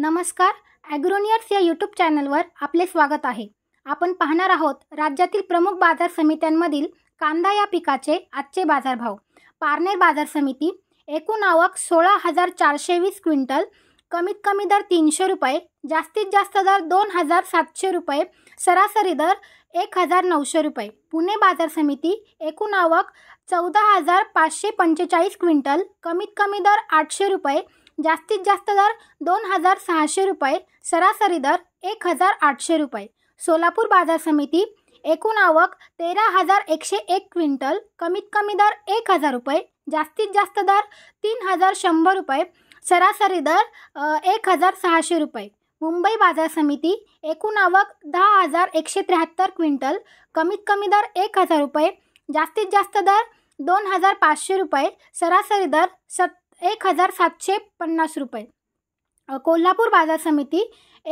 नमस्कार ॲग्रोनियर्स या यूट्यूब चॅनलवर आपले स्वागत आहे आपण पाहणार आहोत राज्यातील प्रमुख बाजार समित्यांमधील कांदा या पिकाचे आजचे बाजारभाव पारनेर बाजार समिती एकूण आवक सोळा हजार चारशे वीस क्विंटल कमीत कमी दर तीनशे रुपये जास्तीत जास्त दर दोन हजार सातशे रुपये सरासरी दर एक हजार नऊशे रुपये पुणे बाजार समिती एकूण आवक चौदा हजार पाचशे पंचेचाळीस क्विंटल कमीत कमी दर आठशे रुपये जास्तीत जास्त दर दोन हजार सहाशे रुपये सरासरी दर एक हजार आठशे रुपये सोलापूर बाजार समिती एकूण आवक तेरा हजार एकशे एक क्विंटल कमीत कमी दर एक हजार रुपये जास्तीत जास्त दर तीन हजार शंभर रुपये सरासरी दर एक हजार सहाशे रुपये मुंबई बाजार समिती एकूण आवक दहा हजार एकशे त्र्याहत्तर क्विंटल कमीत कमी दर एक हजार रुपये जास्तीत जास्त दर दोन हजार पाचशे रुपये सरासरी दर सत् एक हजार सातशे पन्नास रुपये कोल्हापूर बाजार समिती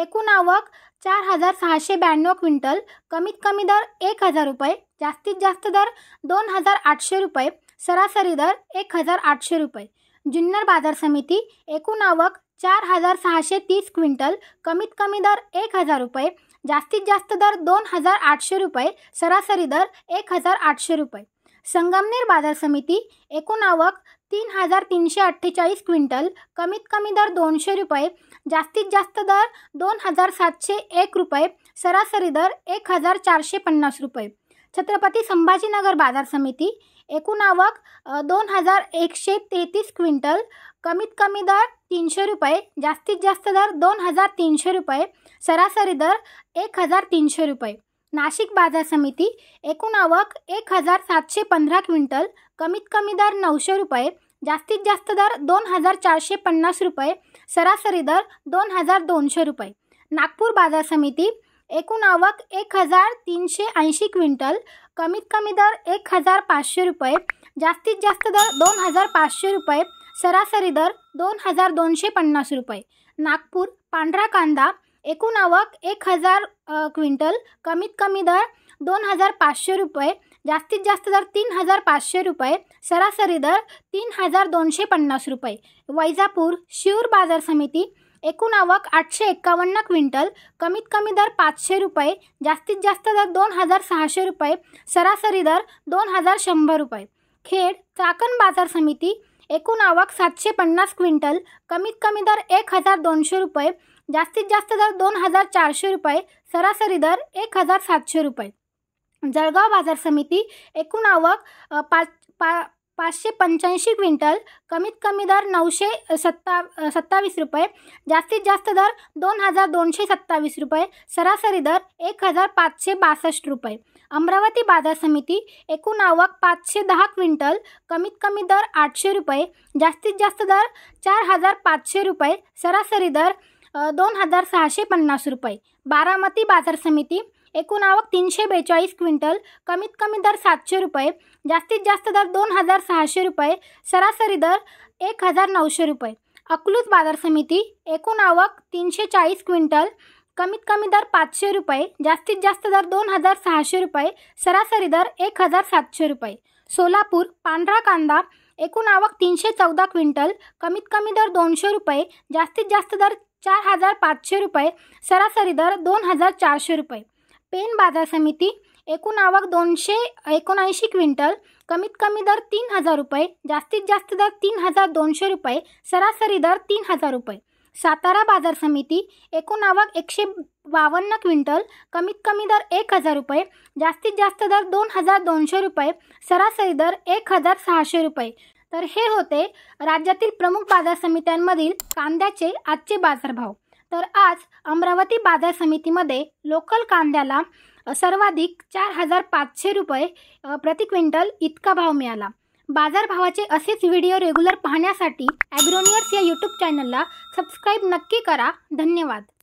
एकूण आवक चार हजार सहाशे ब्याण्णव क्विंटल कमीत कमी दर एक हजार रुपये जास्तीत जास्त दर दोन हजार आठशे रुपये सरासरी दर एक हजार आठशे रुपये जुन्नर बाजार समिती एकूण आवक चार हजार सहाशे तीस क्विंटल कमीत कमी दर एक हजार रुपये जास्तीत जास्त दर दोन हजार आठशे रुपये सरासरी दर एक हजार आठशे रुपये संगमनेर बाजार समिती एकूण आवक तीन हजार तीनशे अठ्ठेचाळीस क्विंटल कमीत कमी दर दोनशे रुपये जास्तीत जास्त दर दोन हजार सातशे एक रुपये सरासरी दर एक हजार चारशे पन्नास रुपये छत्रपती संभाजीनगर बाजार समिती एकूण आवक दोन हजार एकशे तेहतीस क्विंटल कमीत कमी दर तीनशे रुपये जास्तीत जास्त दर दोन हजार तीनशे रुपये सरासरी दर एक हजार तीनशे रुपये नाशिक बाजार समिती एकूण आवक एक हजार सातशे पंधरा क्विंटल कमीत कमी दर नऊशे रुपये जास्तीत जास्त दर दोन हजार चारशे पन्नास रुपये सरासरी दर दोन हजार दोनशे रुपये नागपूर बाजार समिती एकूण आवक एक हजार तीनशे ऐंशी क्विंटल कमीत कमी दर एक हजार पाचशे रुपये जास्तीत जास्त दर दोन हजार पाचशे रुपये सरासरी दर दोन हजार दोनशे पन्नास रुपये नागपूर पांढरा कांदा एकूण आवक एक हजार क्विंटल कमीत कमी दर दोन हजार पाचशे रुपये जास्तीत जास्त दर तीन हजार पाचशे रुपये सरासरी दर तीन हजार दोनशे पन्नास रुपये वैजापूर शिवूर बाजार समिती एकूण आवक आठशे एक्कावन्न क्विंटल कमीत कमी दर पाचशे रुपये जास्तीत जास्त दर दोन हजार सहाशे रुपये सरासरी दर दोन हजार शंभर रुपये खेड चाकण बाजार समिती एकूण आवक सातशे पन्नास क्विंटल कमीत कमी दर एक हजार दोनशे रुपये जास्तीत जास्त दर दोन हजार चारशे रुपये सरासरी दर एक हजार सातशे रुपये जळगाव बाजार समिती एकूण आवक पाच पा पाचशे पंच्याऐंशी क्विंटल कमीत कमी दर नऊशे सत्ता सत्तावीस रुपये जास्तीत जास्त दर दोन हजार दोनशे सत्तावीस रुपये सरासरी दर एक हजार पाचशे बासष्ट रुपये अमरावती बाजार समिती एकूण आवक पाचशे दहा क्विंटल कमीत कमी दर आठशे रुपये जास्तीत जास्त दर चार हजार पाचशे रुपये सरासरी दर दोन हजार सहाशे पन्नास रुपये बारामती बाजार समिती एकूण आवक तीनशे बेचाळीस क्विंटल कमीत कमी दर सातशे रुपये जास्तीत जास्त दर दोन हजार सहाशे रुपये सरासरी दर एक हजार नऊशे रुपये अकलूज बाजार समिती एकूण आवक तीनशे चाळीस क्विंटल कमीत कमी दर पाचशे रुपये जास्तीत जास्त दर दोन हजार सहाशे रुपये सरासरी दर एक हजार सातशे रुपये सोलापूर पांढरा कांदा एकूण आवक तीनशे चौदा क्विंटल कमीत कमी दर दोनशे रुपये जास्तीत जास्त दर चार हजार पाचशे रुपये सरासरी दर दोन हजार चारशे रुपये पेन बाजार समिती एकूण आवक दोनशे एकोणऐंशी क्विंटल कमीत कमी दर तीन हजार रुपये जास्तीत जास्त दर तीन हजार दोनशे रुपये सरासरी दर तीन हजार रुपये सातारा बाजार समिती एकूण आवक एकशे बावन्न क्विंटल कमीत कमी दर एक हजार रुपये जास्तीत जास्त दर दोन हजार दोनशे रुपये सरासरी दर एक हजार सहाशे रुपये तर हे होते राज्यातील प्रमुख बाजार समित्यांमधील कांद्याचे आजचे बाजारभाव तर आज अमरावती बाजार समितीमध्ये लोकल कांद्याला सर्वाधिक चार हजार पाचशे रुपये प्रति क्विंटल इतका भाव मिळाला बाजारभावाचे असेच व्हिडिओ रेग्युलर पाहण्यासाठी ॲग्रोनियर्स या यूट्यूब चॅनलला सबस्क्राईब नक्की करा धन्यवाद